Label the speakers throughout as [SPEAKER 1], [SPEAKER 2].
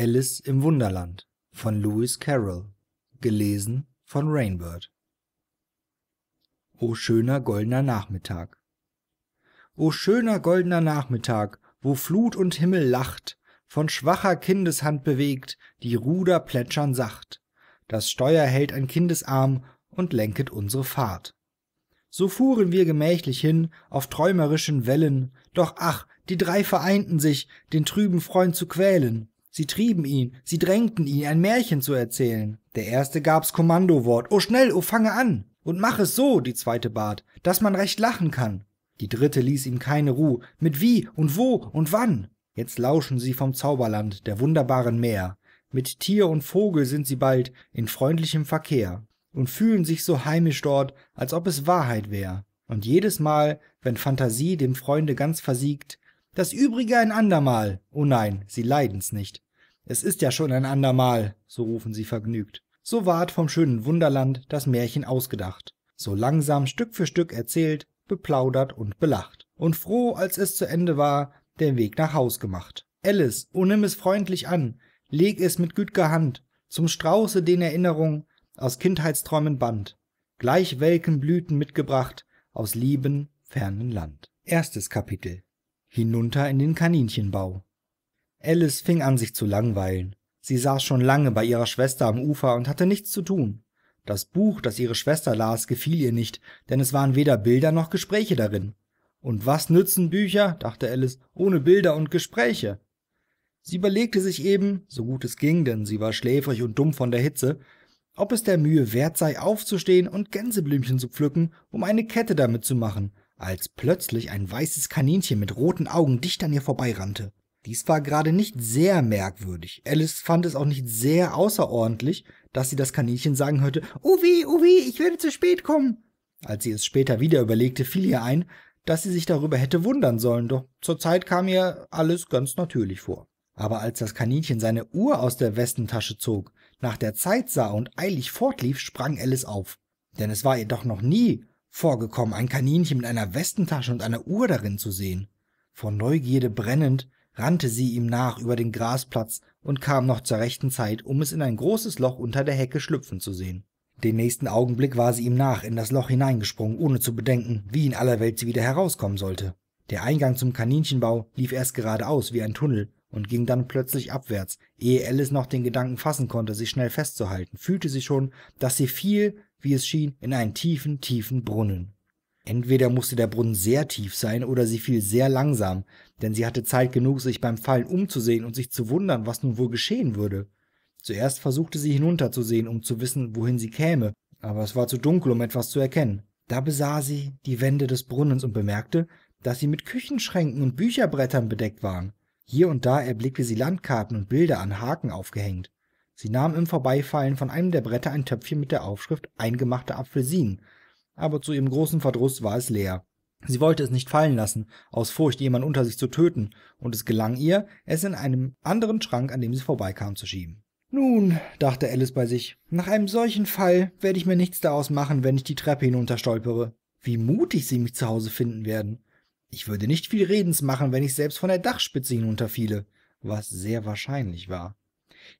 [SPEAKER 1] Alice im Wunderland von Lewis Carroll, gelesen von Rainbird. O schöner goldener Nachmittag. O schöner goldener Nachmittag, wo Flut und Himmel lacht, von schwacher Kindeshand bewegt, die Ruder plätschern sacht. Das Steuer hält ein Kindesarm und lenket unsere Fahrt. So fuhren wir gemächlich hin auf träumerischen Wellen, doch ach, die drei vereinten sich, den trüben Freund zu quälen. Sie trieben ihn, sie drängten ihn, ein Märchen zu erzählen. Der erste gab's Kommandowort. Oh schnell, oh fange an! Und mach es so, die zweite bat, dass man recht lachen kann. Die dritte ließ ihm keine Ruhe. Mit wie und wo und wann? Jetzt lauschen sie vom Zauberland, der wunderbaren Meer. Mit Tier und Vogel sind sie bald in freundlichem Verkehr und fühlen sich so heimisch dort, als ob es Wahrheit wär. Und jedes Mal, wenn Phantasie dem Freunde ganz versiegt, das Übrige ein andermal, oh nein, sie leiden's nicht. Es ist ja schon ein andermal, so rufen sie vergnügt. So ward vom schönen Wunderland das Märchen ausgedacht, so langsam Stück für Stück erzählt, beplaudert und belacht, und froh, als es zu Ende war, den Weg nach Haus gemacht. Alice, o oh, nimm es freundlich an, leg es mit güt'ger Hand zum Strauße den Erinnerung aus Kindheitsträumen band, gleich welken Blüten mitgebracht aus lieben, fernen Land. Erstes Kapitel Hinunter in den Kaninchenbau Alice fing an sich zu langweilen. Sie saß schon lange bei ihrer Schwester am Ufer und hatte nichts zu tun. Das Buch, das ihre Schwester las, gefiel ihr nicht, denn es waren weder Bilder noch Gespräche darin. Und was nützen Bücher, dachte Alice, ohne Bilder und Gespräche? Sie überlegte sich eben, so gut es ging, denn sie war schläfrig und dumm von der Hitze, ob es der Mühe wert sei, aufzustehen und Gänseblümchen zu pflücken, um eine Kette damit zu machen, als plötzlich ein weißes Kaninchen mit roten Augen dicht an ihr vorbeirannte. Dies war gerade nicht sehr merkwürdig. Alice fand es auch nicht sehr außerordentlich, dass sie das Kaninchen sagen hörte, Uwe, Uwe, ich werde zu spät kommen. Als sie es später wieder überlegte, fiel ihr ein, dass sie sich darüber hätte wundern sollen, doch zur Zeit kam ihr alles ganz natürlich vor. Aber als das Kaninchen seine Uhr aus der Westentasche zog, nach der Zeit sah und eilig fortlief, sprang Alice auf. Denn es war ihr doch noch nie vorgekommen, ein Kaninchen mit einer Westentasche und einer Uhr darin zu sehen. Vor Neugierde brennend rannte sie ihm nach über den Grasplatz und kam noch zur rechten Zeit, um es in ein großes Loch unter der Hecke schlüpfen zu sehen. Den nächsten Augenblick war sie ihm nach, in das Loch hineingesprungen, ohne zu bedenken, wie in aller Welt sie wieder herauskommen sollte. Der Eingang zum Kaninchenbau lief erst geradeaus wie ein Tunnel und ging dann plötzlich abwärts. Ehe Alice noch den Gedanken fassen konnte, sich schnell festzuhalten, fühlte sie schon, dass sie fiel, wie es schien, in einen tiefen, tiefen Brunnen. Entweder musste der Brunnen sehr tief sein oder sie fiel sehr langsam, denn sie hatte Zeit genug, sich beim Fallen umzusehen und sich zu wundern, was nun wohl geschehen würde. Zuerst versuchte sie hinunterzusehen, um zu wissen, wohin sie käme, aber es war zu dunkel, um etwas zu erkennen. Da besah sie die Wände des Brunnens und bemerkte, dass sie mit Küchenschränken und Bücherbrettern bedeckt waren. Hier und da erblickte sie Landkarten und Bilder an Haken aufgehängt. Sie nahm im Vorbeifallen von einem der Bretter ein Töpfchen mit der Aufschrift eingemachte Apfelsinen aber zu ihrem großen Verdruss war es leer. Sie wollte es nicht fallen lassen, aus Furcht, jemand unter sich zu töten, und es gelang ihr, es in einem anderen Schrank, an dem sie vorbeikam, zu schieben. Nun, dachte Alice bei sich, nach einem solchen Fall werde ich mir nichts daraus machen, wenn ich die Treppe hinunterstolpere. Wie mutig sie mich zu Hause finden werden. Ich würde nicht viel Redens machen, wenn ich selbst von der Dachspitze hinunterfiele, was sehr wahrscheinlich war.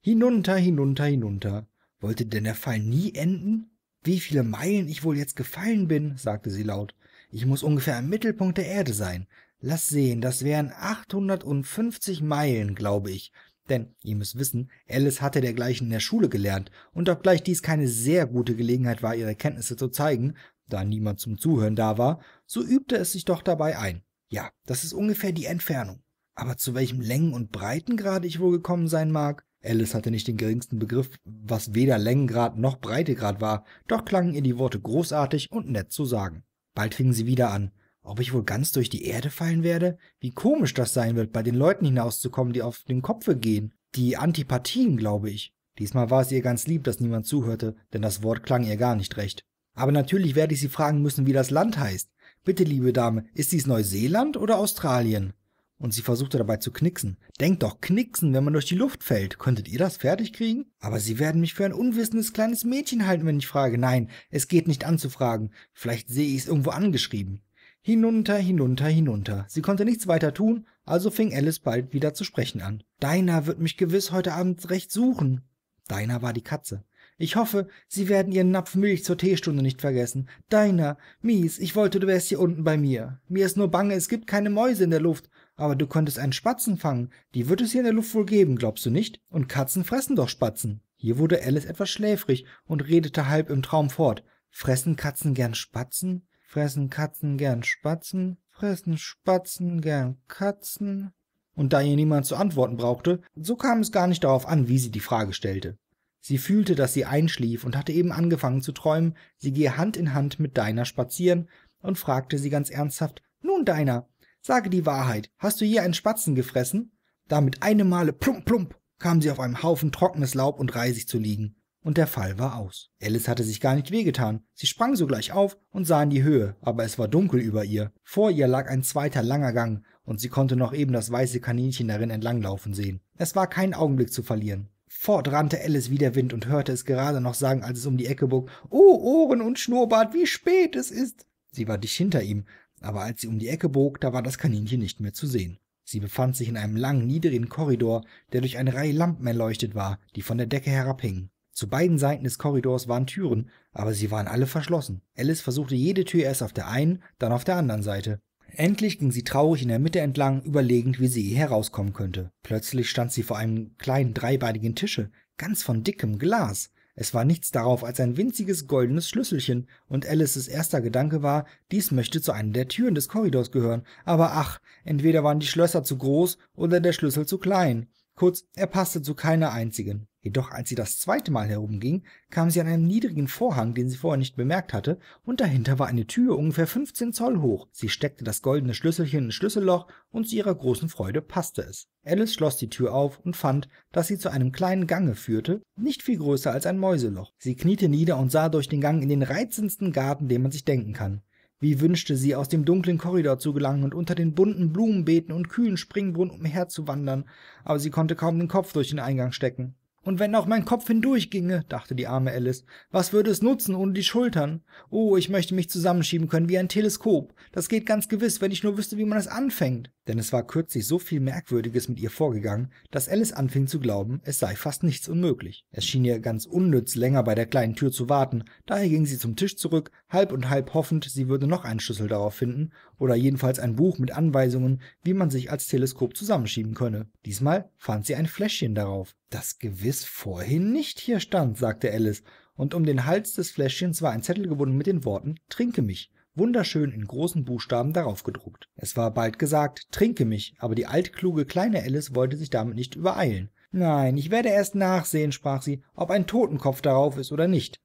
[SPEAKER 1] Hinunter, hinunter, hinunter. Wollte denn der Fall nie enden? Wie viele Meilen ich wohl jetzt gefallen bin, sagte sie laut. Ich muss ungefähr am Mittelpunkt der Erde sein. Lass sehen, das wären 850 Meilen, glaube ich. Denn, ihr müsst wissen, Alice hatte dergleichen in der Schule gelernt, und obgleich dies keine sehr gute Gelegenheit war, ihre Kenntnisse zu zeigen, da niemand zum Zuhören da war, so übte es sich doch dabei ein. Ja, das ist ungefähr die Entfernung. Aber zu welchem Längen- und Breitengrad ich wohl gekommen sein mag, Alice hatte nicht den geringsten Begriff, was weder Längengrad noch Breitegrad war, doch klangen ihr die Worte großartig und nett zu sagen. Bald fing sie wieder an. Ob ich wohl ganz durch die Erde fallen werde? Wie komisch das sein wird, bei den Leuten hinauszukommen, die auf den Kopfe gehen. Die Antipathien, glaube ich. Diesmal war es ihr ganz lieb, dass niemand zuhörte, denn das Wort klang ihr gar nicht recht. Aber natürlich werde ich sie fragen müssen, wie das Land heißt. Bitte, liebe Dame, ist dies Neuseeland oder Australien? und sie versuchte dabei zu knicksen. Denkt doch, knicksen, wenn man durch die Luft fällt. Könntet ihr das fertig kriegen? Aber sie werden mich für ein unwissendes kleines Mädchen halten, wenn ich frage. Nein, es geht nicht anzufragen. Vielleicht sehe ich es irgendwo angeschrieben. Hinunter, hinunter, hinunter. Sie konnte nichts weiter tun, also fing Alice bald wieder zu sprechen an. Deiner wird mich gewiss heute Abend recht suchen. Deiner war die Katze. Ich hoffe, Sie werden Ihren Napf Milch zur Teestunde nicht vergessen. Deiner, mies, ich wollte, du wärst hier unten bei mir. Mir ist nur bange, es gibt keine Mäuse in der Luft aber du könntest einen Spatzen fangen. Die wird es hier in der Luft wohl geben, glaubst du nicht? Und Katzen fressen doch Spatzen. Hier wurde Alice etwas schläfrig und redete halb im Traum fort. Fressen Katzen gern Spatzen? Fressen Katzen gern Spatzen? Fressen Spatzen gern Katzen? Und da ihr niemand zu antworten brauchte, so kam es gar nicht darauf an, wie sie die Frage stellte. Sie fühlte, dass sie einschlief und hatte eben angefangen zu träumen, sie gehe Hand in Hand mit Dinah spazieren und fragte sie ganz ernsthaft, nun Dinah, Sage die Wahrheit, hast du je einen Spatzen gefressen? Da mit einem Male plump plump kam sie auf einem Haufen trockenes Laub und Reisig zu liegen. Und der Fall war aus. Alice hatte sich gar nicht wehgetan. Sie sprang sogleich auf und sah in die Höhe, aber es war dunkel über ihr. Vor ihr lag ein zweiter langer Gang, und sie konnte noch eben das weiße Kaninchen darin entlanglaufen sehen. Es war kein Augenblick zu verlieren. Fort rannte Alice wie der Wind und hörte es gerade noch sagen, als es um die Ecke bog. Oh, Ohren und Schnurrbart, wie spät es ist! Sie war dicht hinter ihm, aber als sie um die Ecke bog, da war das Kaninchen nicht mehr zu sehen. Sie befand sich in einem langen, niedrigen Korridor, der durch eine Reihe Lampen erleuchtet war, die von der Decke herabhingen. Zu beiden Seiten des Korridors waren Türen, aber sie waren alle verschlossen. Alice versuchte jede Tür erst auf der einen, dann auf der anderen Seite. Endlich ging sie traurig in der Mitte entlang, überlegend, wie sie herauskommen könnte. Plötzlich stand sie vor einem kleinen dreibeinigen Tische, ganz von dickem Glas. Es war nichts darauf als ein winziges goldenes Schlüsselchen, und Alices erster Gedanke war, dies möchte zu einer der Türen des Korridors gehören, aber ach, entweder waren die Schlösser zu groß oder der Schlüssel zu klein, kurz, er passte zu keiner einzigen. Jedoch als sie das zweite Mal herumging, kam sie an einen niedrigen Vorhang, den sie vorher nicht bemerkt hatte, und dahinter war eine Tür ungefähr 15 Zoll hoch. Sie steckte das goldene Schlüsselchen ins Schlüsselloch und zu ihrer großen Freude passte es. Alice schloss die Tür auf und fand, dass sie zu einem kleinen Gange führte, nicht viel größer als ein Mäuseloch. Sie kniete nieder und sah durch den Gang in den reizendsten Garten, den man sich denken kann. Wie wünschte sie, aus dem dunklen Korridor zu gelangen und unter den bunten Blumenbeeten und kühlen Springbrunnen umherzuwandern, aber sie konnte kaum den Kopf durch den Eingang stecken. Und wenn auch mein Kopf hindurch ginge, dachte die arme Alice, was würde es nutzen ohne die Schultern? Oh, ich möchte mich zusammenschieben können wie ein Teleskop. Das geht ganz gewiss, wenn ich nur wüsste, wie man es anfängt. Denn es war kürzlich so viel Merkwürdiges mit ihr vorgegangen, dass Alice anfing zu glauben, es sei fast nichts unmöglich. Es schien ihr ganz unnütz, länger bei der kleinen Tür zu warten, daher ging sie zum Tisch zurück, halb und halb hoffend, sie würde noch einen Schlüssel darauf finden, oder jedenfalls ein Buch mit Anweisungen, wie man sich als Teleskop zusammenschieben könne. Diesmal fand sie ein Fläschchen darauf, das gewiss vorhin nicht hier stand, sagte Alice, und um den Hals des Fläschchens war ein Zettel gebunden mit den Worten Trinke mich, wunderschön in großen Buchstaben darauf gedruckt. Es war bald gesagt Trinke mich, aber die altkluge kleine Alice wollte sich damit nicht übereilen. Nein, ich werde erst nachsehen, sprach sie, ob ein Totenkopf darauf ist oder nicht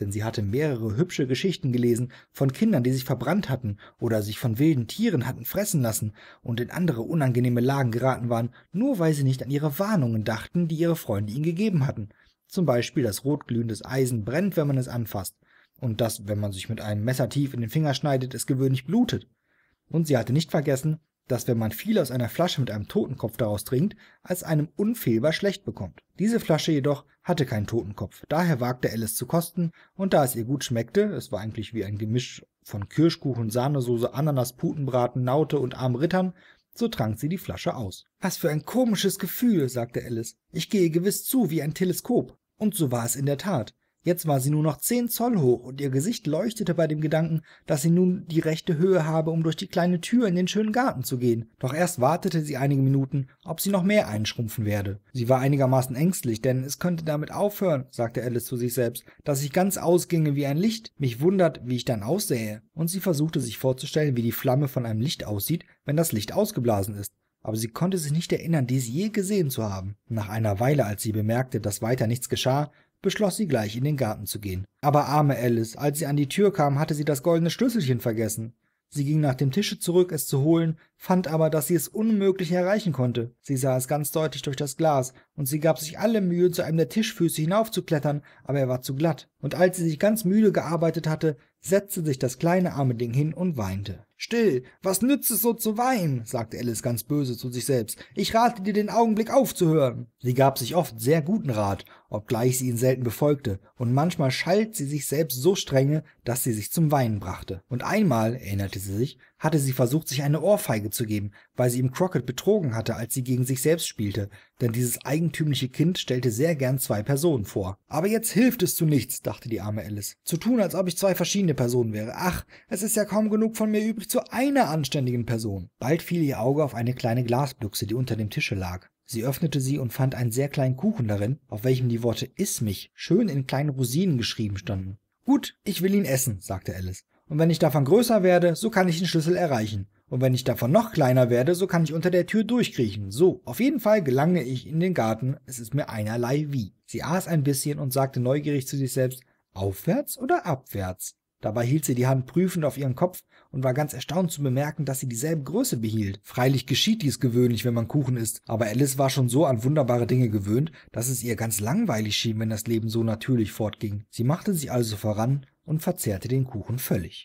[SPEAKER 1] denn sie hatte mehrere hübsche Geschichten gelesen von Kindern, die sich verbrannt hatten oder sich von wilden Tieren hatten fressen lassen und in andere unangenehme Lagen geraten waren, nur weil sie nicht an ihre Warnungen dachten, die ihre Freunde ihnen gegeben hatten. Zum Beispiel, dass rotglühendes Eisen brennt, wenn man es anfasst, und dass, wenn man sich mit einem Messer tief in den Finger schneidet, es gewöhnlich blutet. Und sie hatte nicht vergessen, dass wenn man viel aus einer Flasche mit einem Totenkopf daraus trinkt, als einem unfehlbar schlecht bekommt. Diese Flasche jedoch hatte keinen Totenkopf. Daher wagte Alice zu kosten, und da es ihr gut schmeckte, es war eigentlich wie ein Gemisch von Kirschkuchen, Sahnesoße, Ananas, Putenbraten, Naute und armen Rittern, so trank sie die Flasche aus. Was für ein komisches Gefühl, sagte Alice. Ich gehe gewiss zu wie ein Teleskop. Und so war es in der Tat. Jetzt war sie nur noch zehn Zoll hoch und ihr Gesicht leuchtete bei dem Gedanken, dass sie nun die rechte Höhe habe, um durch die kleine Tür in den schönen Garten zu gehen. Doch erst wartete sie einige Minuten, ob sie noch mehr einschrumpfen werde. Sie war einigermaßen ängstlich, denn es könnte damit aufhören, sagte Alice zu sich selbst, dass ich ganz ausginge wie ein Licht. Mich wundert, wie ich dann aussähe. Und sie versuchte sich vorzustellen, wie die Flamme von einem Licht aussieht, wenn das Licht ausgeblasen ist aber sie konnte sich nicht erinnern, dies je gesehen zu haben. Nach einer Weile, als sie bemerkte, dass weiter nichts geschah, beschloss sie gleich in den Garten zu gehen. Aber arme Alice, als sie an die Tür kam, hatte sie das goldene Schlüsselchen vergessen. Sie ging nach dem Tische zurück, es zu holen, fand aber, dass sie es unmöglich erreichen konnte. Sie sah es ganz deutlich durch das Glas, und sie gab sich alle Mühe, zu einem der Tischfüße hinaufzuklettern, aber er war zu glatt. Und als sie sich ganz müde gearbeitet hatte, setzte sich das kleine arme Ding hin und weinte. Still, was nützt es so zu weinen? sagte Alice ganz böse zu sich selbst. Ich rate dir, den Augenblick aufzuhören. Sie gab sich oft sehr guten Rat, obgleich sie ihn selten befolgte, und manchmal schalt sie sich selbst so strenge, dass sie sich zum Weinen brachte. Und einmal, erinnerte sie sich, hatte sie versucht, sich eine Ohrfeige zu geben, weil sie ihm Crockett betrogen hatte, als sie gegen sich selbst spielte, denn dieses eigentümliche Kind stellte sehr gern zwei Personen vor. Aber jetzt hilft es zu nichts, dachte die arme Alice. Zu tun, als ob ich zwei verschiedene Personen wäre. Ach, es ist ja kaum genug von mir übrig zu einer anständigen Person. Bald fiel ihr Auge auf eine kleine Glasbüchse, die unter dem Tische lag. Sie öffnete sie und fand einen sehr kleinen Kuchen darin, auf welchem die Worte Iss mich schön in kleinen Rosinen geschrieben standen. Gut, ich will ihn essen, sagte Alice. Und wenn ich davon größer werde, so kann ich den Schlüssel erreichen. Und wenn ich davon noch kleiner werde, so kann ich unter der Tür durchkriechen. So, auf jeden Fall gelange ich in den Garten, es ist mir einerlei wie. Sie aß ein bisschen und sagte neugierig zu sich selbst, aufwärts oder abwärts? Dabei hielt sie die Hand prüfend auf ihren Kopf und war ganz erstaunt zu bemerken, dass sie dieselbe Größe behielt. Freilich geschieht dies gewöhnlich, wenn man Kuchen isst, aber Alice war schon so an wunderbare Dinge gewöhnt, dass es ihr ganz langweilig schien, wenn das Leben so natürlich fortging. Sie machte sich also voran und verzehrte den Kuchen völlig.